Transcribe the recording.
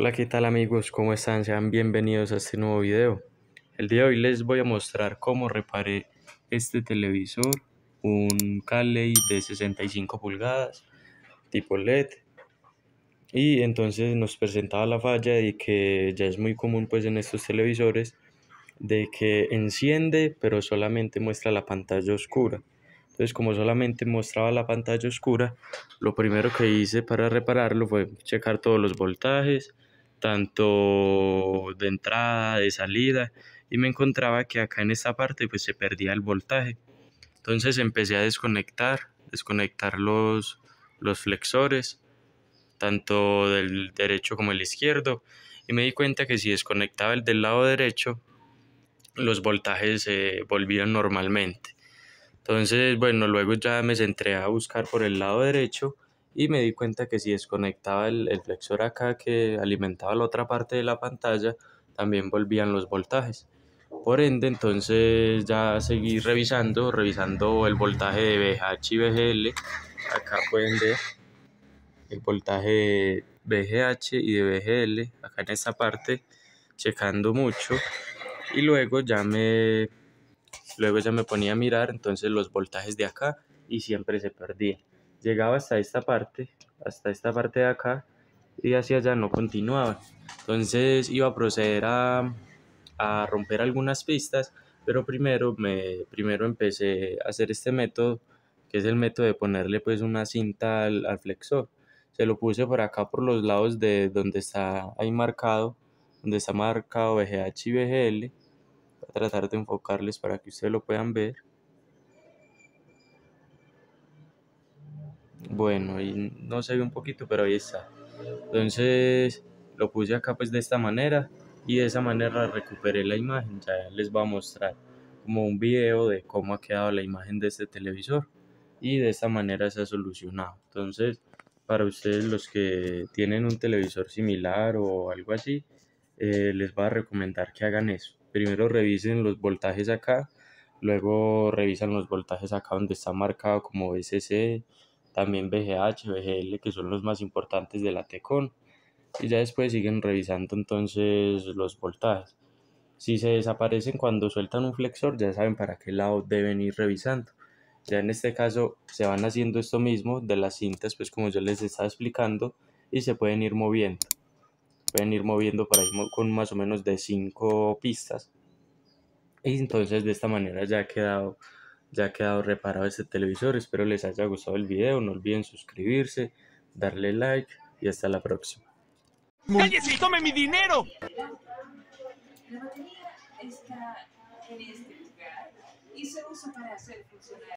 Hola, ¿qué tal amigos? ¿Cómo están? Sean bienvenidos a este nuevo video. El día de hoy les voy a mostrar cómo reparé este televisor, un Kalei de 65 pulgadas, tipo LED. Y entonces nos presentaba la falla de que ya es muy común pues en estos televisores de que enciende pero solamente muestra la pantalla oscura. Entonces, como solamente mostraba la pantalla oscura, lo primero que hice para repararlo fue checar todos los voltajes, tanto de entrada, de salida, y me encontraba que acá en esta parte pues se perdía el voltaje. Entonces empecé a desconectar, desconectar los, los flexores, tanto del derecho como el izquierdo, y me di cuenta que si desconectaba el del lado derecho, los voltajes se volvían normalmente. Entonces, bueno, luego ya me centré a buscar por el lado derecho y me di cuenta que si desconectaba el, flexor acá que alimentaba la otra parte de la pantalla, también volvían los voltajes. Por ende, entonces ya seguí revisando, revisando el voltaje de VGH y VGL. Acá pueden ver el voltaje de VGH y de VGL, acá en esta parte, checando mucho. Y luego ya me, luego ya me ponía a mirar entonces los voltajes de acá y siempre se perdían llegaba hasta esta parte, hasta esta parte de acá y hacia allá no continuaba. Entonces iba a proceder a, romper algunas pistas, pero primero, me, primero empecé a hacer este método, que es el método de ponerle pues una cinta al, flexor. Se lo puse por acá por los lados de donde está ahí marcado, donde está marcado BGH y BGL. para tratar de enfocarles para que ustedes lo puedan ver. Bueno, y no se ve un poquito, pero ahí está. Entonces lo puse acá pues de esta manera y de esa manera recuperé la imagen. Ya les va a mostrar como un video de cómo ha quedado la imagen de este televisor y de esta manera se ha solucionado. Entonces, para ustedes los que tienen un televisor similar o algo así, eh, les va a recomendar que hagan eso. Primero revisen los voltajes acá, luego revisan los voltajes acá donde está marcado como VCC también BGH, BGL, que son los más importantes de la TECON. Y ya después siguen revisando entonces los voltajes. Si se desaparecen cuando sueltan un flexor, ya saben para qué lado deben ir revisando. Ya en este caso se van haciendo esto mismo de las cintas, pues como yo les estaba explicando, y se pueden ir moviendo. Pueden ir moviendo para ahí con más o menos de 5 pistas. Y entonces de esta manera ya ha quedado ya ha quedado reparado este televisor. Espero les haya gustado el video. No olviden suscribirse, darle like y hasta la próxima. ¡Cállese mi dinero! La batería está en este y se usa para hacer funcionar.